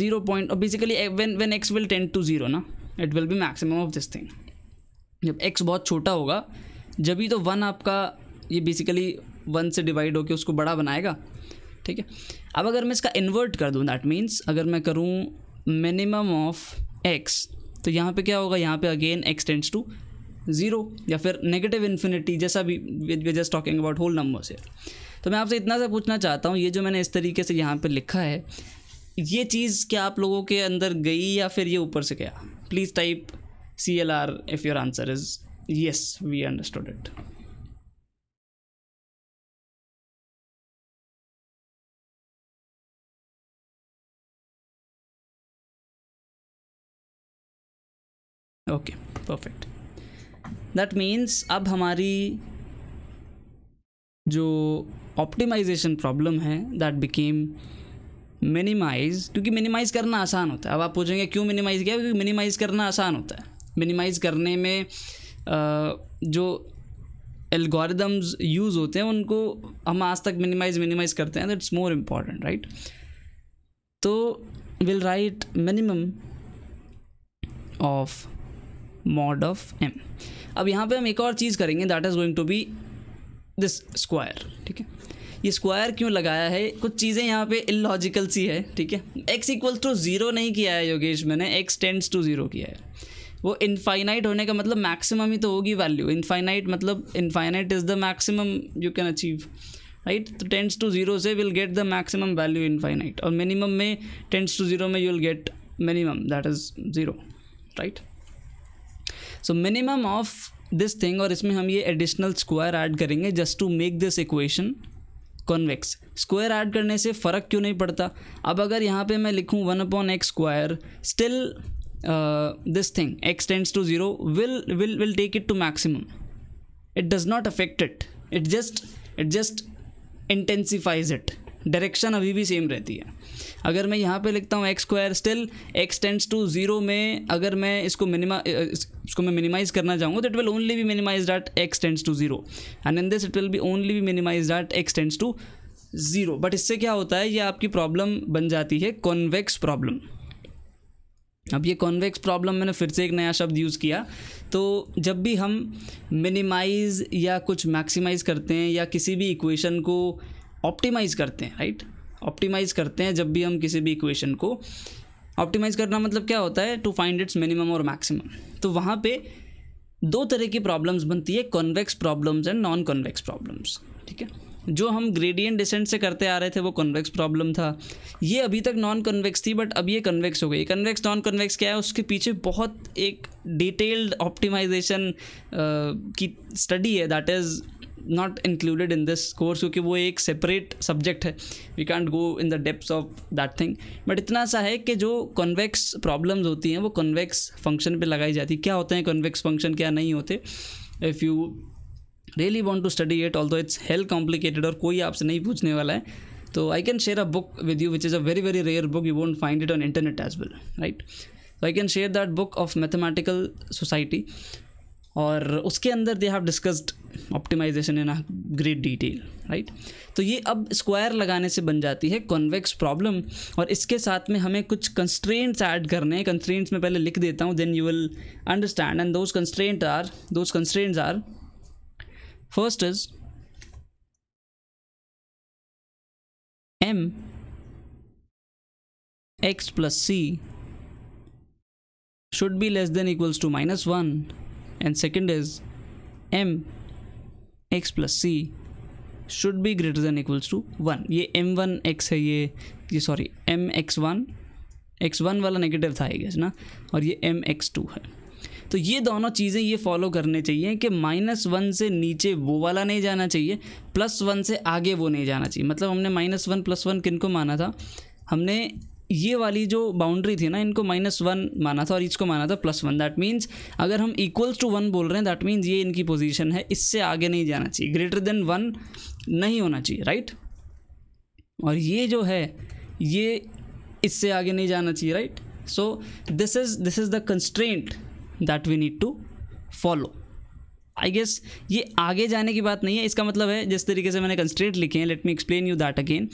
zero point basically when when x will tend to zero ना it will be maximum of this thing जब एक्स बहुत छोटा होगा जब ही तो वन आपका ये बेसिकली वन से डिवाइड होकर उसको बड़ा बनाएगा ठीक है अब अगर मैं इसका इन्वर्ट कर दूँ दैट मीन्स अगर मैं करूँ मिनिमम ऑफ एक्स तो यहाँ पे क्या होगा यहाँ पे again x tends to zero या फिर नेगेटिव इन्फिनिटी जैसा भी we just talking about whole number से तो मैं आपसे इतना सा पूछना चाहता हूँ ये जो मैंने इस तरीके से यहाँ पे लिखा है ये चीज़ क्या आप लोगों के अंदर गई या फिर ये ऊपर से गया please type CLR if your answer is yes, we understood it. Okay perfect that means अब हमारी जो ऑप्टिमाइजेशन प्रॉब्लम है दैट बिकेम मिनिमाइज क्योंकि मिनिमाइज़ करना आसान होता है अब आप पूछेंगे क्यों मिनिमाइज़ किया क्योंकि मिनिमाइज़ करना आसान होता है मिनिमाइज़ करने में जो एल्गोरिदम्स यूज़ होते हैं उनको हम आज तक मिनिमाइज मिनिमाइज करते हैं दैट्स मोर इम्पॉर्टेंट राइट तो will write minimum of mod of m अब यहाँ पे हम एक और चीज़ करेंगे that is going to be this square ठीक है ये स्क्वायर क्यों लगाया है कुछ चीज़ें यहाँ पे इलॉजिकल सी है ठीक है एक्स इक्वल टू ज़ीरो नहीं किया है योगेश मैंने एक्स टेंड्स टू ज़ीरो किया है वो इनफाइनाइट होने का मतलब मैक्सिमम ही तो होगी वैल्यू इनफाइनाइट मतलब infinite is the maximum you can achieve right तो टेंस टू ज़ीरो से will get the maximum value infinite और मिनिमम में टेंस टू ज़ीरो में you will get minimum that is zero right so minimum of this thing और इसमें हम ये additional square add करेंगे just to make this equation convex square add करने से फ़र्क क्यों नहीं पड़ता अब अगर यहाँ पे मैं लिखूँ one upon x square still this thing x tends to zero will will will take it to maximum it does not affect it it just it just intensifies it direction अभी भी सेम रहती है अगर मैं यहाँ पे लिखता हूँ x square still x tends to zero में अगर मैं इसको मिनिमा इसको मैं मिनिमाइज करना चाहूँगा तो इट विल ओनली भी minimize that x tends to zero and in this it will भी ओनली भी minimize that x tends to zero but इससे क्या होता है ये आपकी प्रॉब्लम बन जाती है कॉन्वेक्स प्रॉब्लम अब ये कॉन्वेक्स प्रॉब्लम मैंने फिर से एक नया शब्द यूज़ किया तो जब भी हम मिनिमाइज़ या कुछ मैक्सिमाइज़ करते हैं या किसी भी इक्वेशन को ऑप्टिमाइज़ करते हैं राइट ऑप्टिमाइज़ करते हैं जब भी हम किसी भी इक्वेशन को ऑप्टिमाइज़ करना मतलब क्या होता है टू फाइंड इट्स मिनिमम और मैक्सिमम तो वहाँ पे दो तरह की प्रॉब्लम्स बनती है convex problems and non convex problems ठीक है जो हम ग्रेडियंट डिसेंट से करते आ रहे थे वो कॉन्वेक्स प्रॉब्लम था ये अभी तक नॉन कन्वेक्स थी बट अब ये कन्वेक्स हो गई कन्वेक्स नॉन कन्वेक्स क्या है उसके पीछे बहुत एक डिटेल्ड ऑप्टिमाइजेशन uh, की स्टडी है that is not included in this course क्योंकि वो एक सेपरेट सब्जेक्ट है we can't go in the depths of that thing but इतना सा है कि जो कॉन्वेक्स प्रॉब्लम्स होती हैं वो कॉन्वेक्स फंक्शन पर लगाई जाती है क्या होते हैं कॉन्वेक्स फंक्शन क्या नहीं होते if you really want to study it although it's hell complicated और कोई आपसे नहीं पूछने वाला है तो I can share a book with you which is a very very rare book you won't find it on internet as well right I can share that book of mathematical society और उसके अंदर they have discussed optimization in great detail right तो ये अब square लगाने से बन जाती है कॉन्वेक्स प्रॉब्लम और इसके साथ में हमें कुछ कंस्ट्रेंट्स ऐड करने हैं कंस्ट्रेंट्स में पहले लिख देता हूँ then you will understand and those constraint are those constraints are first is M x plus C should be less than equals to minus one and second is m x plus c should be greater than equals to one ये M one X है ये ये sorry M x one X one वाला negative था आई ना और ये एम एक्स टू है तो ये दोनों चीज़ें ये फॉलो करने चाहिए कि माइनस वन से नीचे वो वाला नहीं जाना चाहिए प्लस वन से आगे वो नहीं जाना चाहिए मतलब हमने माइनस वन प्लस वन किन को माना था हमने ये वाली जो बाउंड्री थी ना इनको माइनस वन माना था और इसको माना था प्लस वन दैट मीन्स अगर हम इक्वल्स टू वन बोल रहे हैं दैट मीन्स ये इनकी पोजीशन है इससे आगे नहीं जाना चाहिए ग्रेटर देन वन नहीं होना चाहिए राइट और ये जो है ये इससे आगे नहीं जाना चाहिए right so this is this is the constraint that we need to follow I guess ये आगे जाने की बात नहीं है इसका मतलब है जिस तरीके से मैंने कंस्ट्रेट लिखे हैं let me explain you that again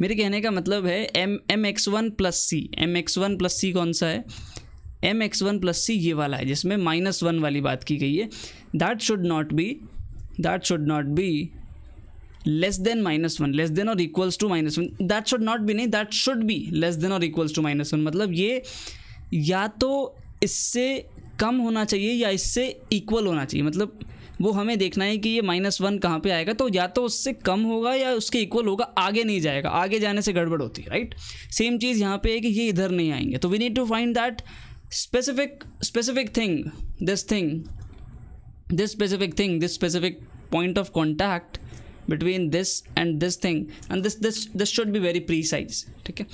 मेरे कहने का मतलब है M M x one plus C M x one plus C कौन सा है M x one plus C ये वाला है जिसमें माइनस वन वाली बात की गई है that should not be that should not be less than minus one less than और equals to minus one that should not be नहीं that should be less than और इक्वल्स टू माइनस वन मतलब ये या तो इससे कम होना चाहिए या इससे इक्वल होना चाहिए मतलब वो हमें देखना है कि ये माइनस वन कहाँ पर आएगा तो या तो उससे कम होगा या उसके इक्वल होगा आगे नहीं जाएगा आगे जाने से गड़बड़ होती है राइट सेम चीज़ यहाँ पे है कि ये इधर नहीं आएंगे तो we need to find that specific specific thing this thing this specific thing this specific point of contact between this and this thing and this this this should be very precise ठीक है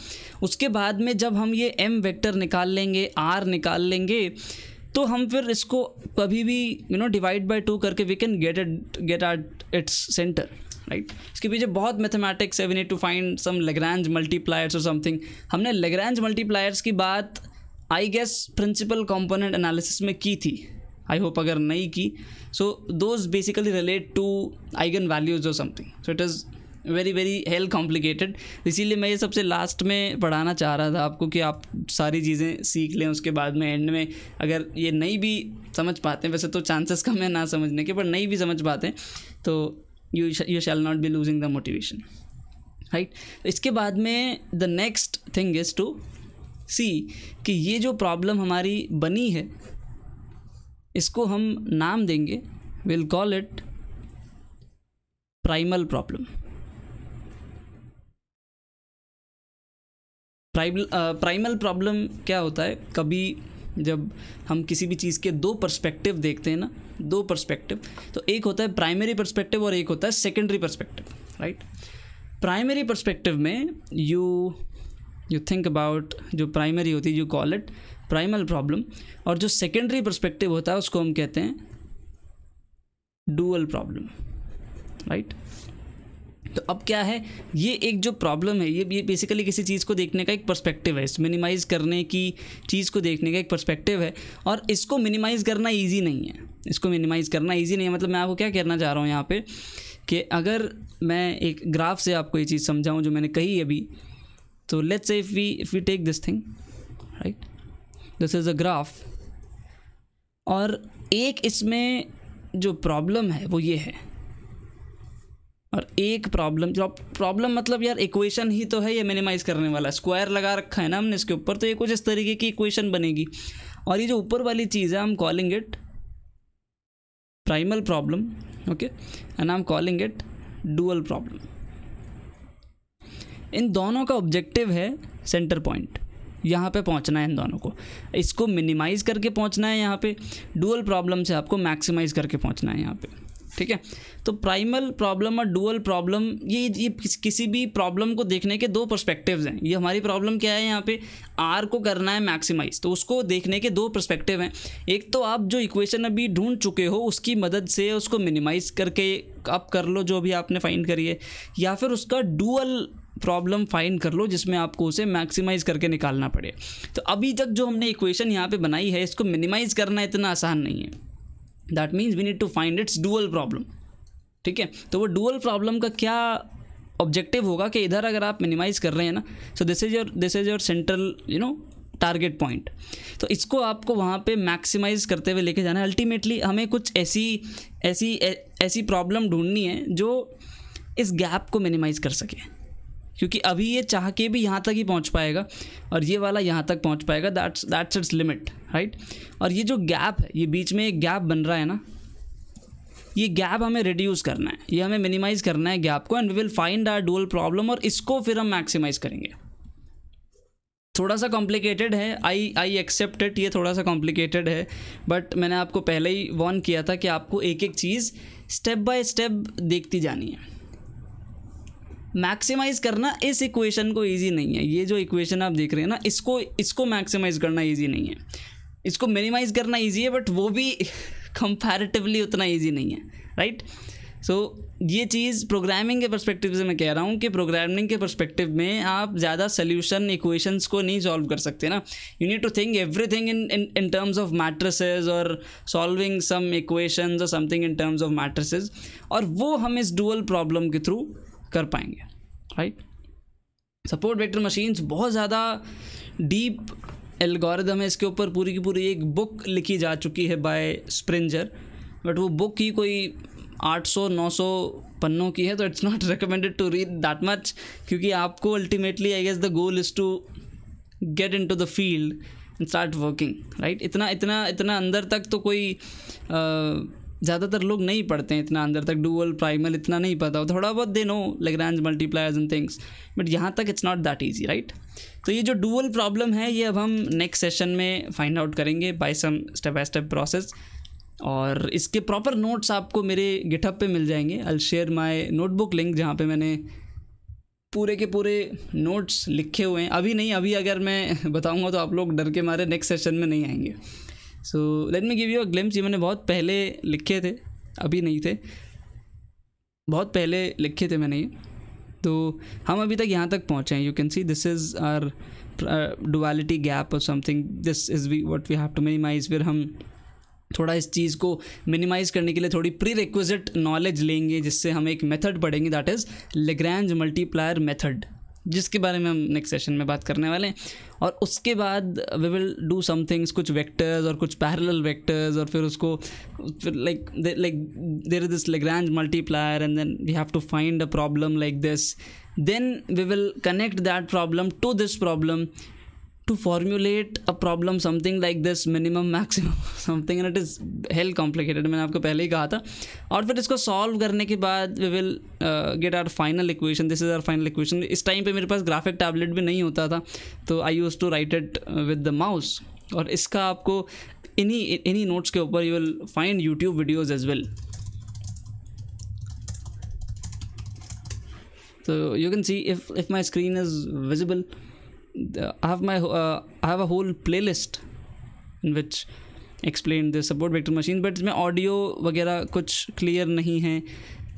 उसके बाद में जब हम ये M vector निकाल लेंगे आर निकाल लेंगे तो हम फिर इसको कभी भी you know divide by two करके we can get it get at its center right इसके पीछे बहुत मैथमेटिक्स है we need to find some Lagrange multipliers और समथिंग हमने लेग्रांज मल्टीप्लायर्स की बात I guess principal component analysis में की थी आई होप अगर नहीं की so those basically relate to eigenvalues और something so it is very very hell complicated इसीलिए मैं ये सबसे लास्ट में पढ़ाना चाह रहा था आपको कि आप सारी चीज़ें सीख लें उसके बाद में एंड में अगर ये नहीं भी समझ पाते हैं वैसे तो चांसेस कम है ना समझने के पर नहीं भी समझ पाते तो you you shall not be losing the motivation right इसके बाद में the next thing is to see कि ये जो प्रॉब्लम हमारी बनी है इसको हम नाम देंगे will call it primal problem primal problem uh, क्या होता है कभी जब हम किसी भी चीज़ के दो पर्सपेक्टिव देखते हैं ना दो पर्सपेक्टिव तो एक होता है प्राइमरी पर्सपेक्टिव और एक होता है secondary perspective right primary perspective में यू यू थिंक अबाउट जो प्राइमरी होती है you call it primal problem और जो सेकेंडरी पर्सपेक्टिव होता है उसको हम कहते हैं डूअल प्रॉब्लम राइट तो अब क्या है ये एक जो प्रॉब्लम है ये बेसिकली किसी चीज़ को देखने का एक पर्सपेक्टिव है इस मिनिमाइज़ करने की चीज़ को देखने का एक पर्सपेक्टिव है और इसको मिनिमाइज़ करना ईजी नहीं है इसको मिनिमाइज़ करना ईजी नहीं है मतलब मैं आपको क्या कहना चाह रहा हूँ यहाँ पर कि अगर मैं एक ग्राफ से आपको ये चीज़ समझाऊँ जो मैंने कही अभी तो let's if we if we take this thing right this is a graph और एक इसमें जो प्रॉब्लम है वो ये है एक प्रॉब्लम प्रॉब्लम मतलब यार इक्वेशन ही तो है ये मिनिमाइज करने वाला स्क्वायर लगा रखा है ना हमने इसके ऊपर तो ये कुछ इस तरीके की इक्वेशन बनेगी और ये जो ऊपर वाली चीज़ है हम calling it primal problem okay and I am calling it dual problem इन दोनों का ऑब्जेक्टिव है सेंटर पॉइंट यहाँ पे पहुँचना है इन दोनों को इसको मिनिमाइज़ करके पहुँचना है यहाँ पे डुअल प्रॉब्लम से आपको मैक्सिमाइज़ करके पहुँचना है यहाँ पे ठीक है तो प्राइमल प्रॉब्लम और डुअल प्रॉब्लम ये ये किसी भी प्रॉब्लम को देखने के दो पर्सपेक्टिव्स हैं ये हमारी प्रॉब्लम क्या है यहाँ पे आर को करना है मैक्सिमाइज तो उसको देखने के दो पर्सपेक्टिव हैं एक तो आप जो इक्वेशन अभी ढूंढ चुके हो उसकी मदद से उसको मिनिमाइज करके आप कर लो जो भी आपने फाइंड करी है या फिर उसका डुअल प्रॉब्लम फाइंड कर लो जिसमें आपको उसे मैक्सिमाइज करके निकालना पड़े तो अभी तक जो हमने इक्वेशन यहाँ पे बनाई है इसको मिनिमाइज करना इतना आसान नहीं है that means we need to find its dual problem ठीक है तो वो डुअल प्रॉब्लम का क्या ऑब्जेक्टिव होगा कि इधर अगर आप मिनिमाइज़ कर रहे हैं ना so this is your this is your central you know target point तो इसको आपको वहाँ पे मैक्सिमाइज करते हुए लेके जाना है अल्टीमेटली हमें कुछ ऐसी ऐसी ऐसी प्रॉब्लम ढूंढनी है जो इस गैप को मिनिमाइज़ कर सके क्योंकि अभी ये चाह के भी यहाँ तक ही पहुँच पाएगा और ये वाला यहाँ तक पहुँच पाएगा that's that's its limit right और ये जो गैप है ये बीच में एक गैप बन रहा है ना ये गैप हमें रिड्यूस करना है ये हमें मिनिमाइज करना है गैप को and we will find our dual problem और इसको फिर हम मैक्सिमाइज करेंगे थोड़ा सा कॉम्प्लिकेटेड है आई आई एक्सेप्ट इट ये थोड़ा सा कॉम्प्लिकेटेड है बट मैंने आपको पहले ही वॉर्न किया था कि आपको एक एक चीज़ स्टेप बाय स्टेप देखती जानी है मैक्सिमाइज करना इस इक्वेशन को ईजी नहीं है ये जो इक्वेशन आप देख रहे हैं ना इसको इसको मैक्सिमाइज करना ईजी नहीं है इसको मिनिमाइज करना ईजी है बट वो भी कंपैरेटिवली उतना ईजी नहीं है राइट सो so, ये चीज़ प्रोग्रामिंग के परस्पेक्टिव से मैं कह रहा हूँ कि प्रोग्रामिंग के परस्पेक्टिव में आप ज़्यादा सोल्यूशन इक्वेशंस को नहीं सॉल्व कर सकते ना you need to think everything in in in terms of matrices और सॉल्विंग सम इक्वेशंस और something in terms of matrices और वो हम इस डुअल प्रॉब्लम के थ्रू कर पाएंगे राइट सपोर्ट वेक्टर मशीन्स बहुत ज़्यादा डीप एल्गोरिदम है इसके ऊपर पूरी की पूरी एक बुक लिखी जा चुकी है बाय स्प्रिंजर बट वो बुक ही कोई 800-900 पन्नों की है तो it's not recommended to read that much क्योंकि आपको ultimately I guess the goal is to get into the field and start working right इतना इतना इतना अंदर तक तो कोई uh, ज़्यादातर लोग नहीं पढ़ते हैं इतना अंदर तक डूअल प्राइमल इतना नहीं पता हो थोड़ा बहुत they know Lagrange multipliers and things but यहाँ तक it's not that easy right तो ये जो डूअल प्रॉब्लम है ये अब हम नेक्स्ट सेशन में फाइंड आउट करेंगे by some step by step process और इसके प्रॉपर नोट्स आपको मेरे गिटअप पे मिल जाएंगे I share my notebook link जहाँ पे मैंने पूरे के पूरे नोट्स लिखे हुए हैं अभी नहीं अभी अगर मैं बताऊंगा तो आप लोग डर के मारे नेक्स्ट सेशन में नहीं आएंगे so let me give you a glimpse ये मैंने बहुत पहले लिखे थे अभी नहीं थे बहुत पहले लिखे थे मैंने ये तो हम अभी तक यहाँ तक पहुँचे हैं you can see this is our duality gap और something this is we what we have to minimise फिर हम थोड़ा इस चीज़ को मिनिमाइज करने के लिए थोड़ी प्री रिक्विजिट नॉलेज लेंगे जिससे हम एक मेथड पढ़ेंगे that is Lagrange multiplier method जिसके बारे में हम नेक्स्ट सेशन में बात करने वाले हैं और उसके बाद we will do some things कुछ वेक्टर्स और कुछ पैरेलल वेक्टर्स और फिर उसको फिर like like there is this Lagrange multiplier and then we have to find a problem like this then we will connect that problem to this problem to formulate a problem something like this minimum maximum something and it is hell complicated मैंने आपको पहले ही कहा था और फिर इसको solve करने के बाद we will get our final equation this is our final equation इस टाइम पे मेरे पास ग्राफिक टैबलेट भी नहीं होता था तो I use to write it with the mouse और इसका आपको इन्हीं इन्हीं नोट्स के ऊपर you will find YouTube videos as well तो you can see if if my screen is visible I have my uh, I have a whole playlist in which explain this about vector machine but इसमें audio वगैरह कुछ clear नहीं है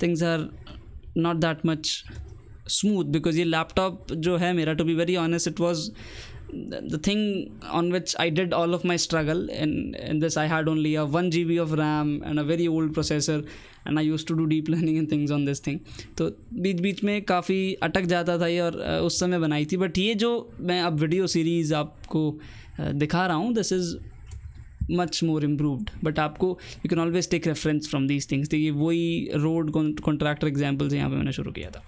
things are not that much smooth because ये laptop जो है मेरा to be very honest it was the thing on which I did all of my struggle in, in this I had only a 1 GB of RAM and a very old processor and I use to do deep learning and things on this thing तो बीच बीच में काफ़ी अटक जाता था ये और उस समय बनाई थी बट ये जो मैं अब वीडियो सीरीज़ आपको दिखा रहा हूँ this is much more improved but आपको you can always take reference from these things तो ये वही रोड कॉन्ट्रैक्टर एग्जाम्पल से यहाँ पे मैंने शुरू किया था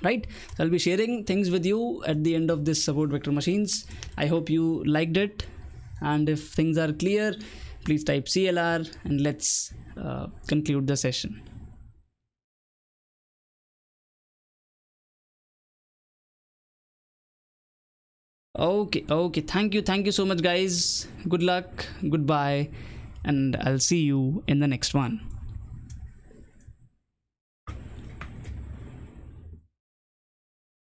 right so i'll be sharing things with you at the end of this support vector machines i hope you liked it and if things are clear please type clr and let's uh, conclude the session okay okay thank you thank you so much guys good luck goodbye and i'll see you in the next one